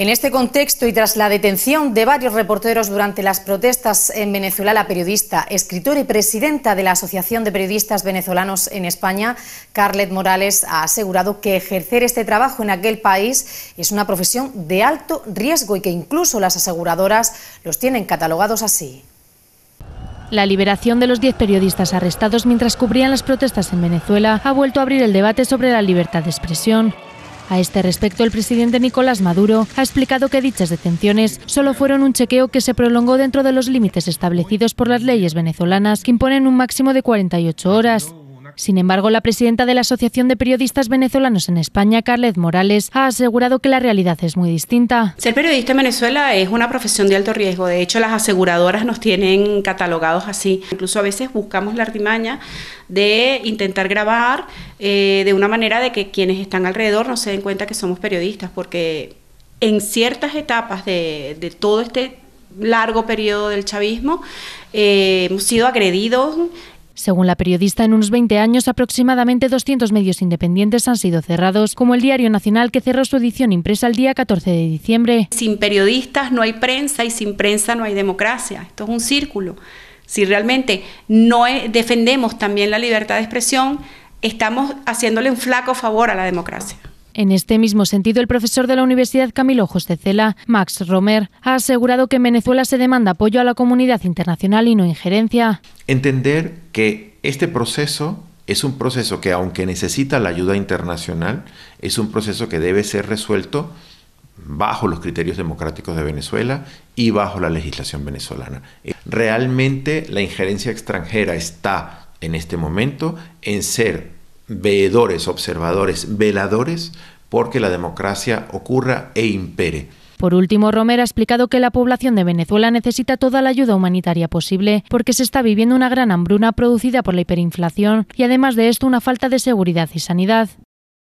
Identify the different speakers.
Speaker 1: En este contexto y tras la detención de varios reporteros durante las protestas en Venezuela, la periodista, escritora y presidenta de la Asociación de Periodistas Venezolanos en España, Carlet Morales, ha asegurado que ejercer este trabajo en aquel país es una profesión de alto riesgo y que incluso las aseguradoras los tienen catalogados así.
Speaker 2: La liberación de los 10 periodistas arrestados mientras cubrían las protestas en Venezuela ha vuelto a abrir el debate sobre la libertad de expresión. A este respecto, el presidente Nicolás Maduro ha explicado que dichas detenciones solo fueron un chequeo que se prolongó dentro de los límites establecidos por las leyes venezolanas que imponen un máximo de 48 horas. Sin embargo, la presidenta de la Asociación de Periodistas Venezolanos en España, Carles Morales, ha asegurado que la realidad es muy distinta.
Speaker 3: Ser periodista en Venezuela es una profesión de alto riesgo. De hecho, las aseguradoras nos tienen catalogados así. Incluso a veces buscamos la artimaña de intentar grabar eh, de una manera de que quienes están alrededor no se den cuenta que somos periodistas, porque en ciertas etapas de, todo este largo periodo del chavismo, eh, hemos sido agredidos
Speaker 2: según la periodista, en unos 20 años aproximadamente 200 medios independientes han sido cerrados, como el Diario Nacional que cerró su edición impresa el día 14 de diciembre.
Speaker 3: Sin periodistas no hay prensa y sin prensa no hay democracia. Esto es un círculo. Si realmente no defendemos también la libertad de expresión, estamos haciéndole un flaco favor a la democracia.
Speaker 2: En este mismo sentido, el profesor de la Universidad Camilo José Cela, Max Romer, ha asegurado que en Venezuela se demanda apoyo a la comunidad internacional y no injerencia.
Speaker 4: Entender que este proceso es un proceso que, aunque necesita la ayuda internacional, es un proceso que debe ser resuelto bajo los criterios democráticos de Venezuela y bajo la legislación venezolana. Eh, realmente la injerencia extranjera está en este momento en ser veedores, observadores, veladores porque la democracia ocurra e impere.
Speaker 2: Por último, Romero ha explicado que la población de Venezuela necesita toda la ayuda humanitaria posible porque se está viviendo una gran hambruna producida por la hiperinflación y además de esto una falta de seguridad y sanidad.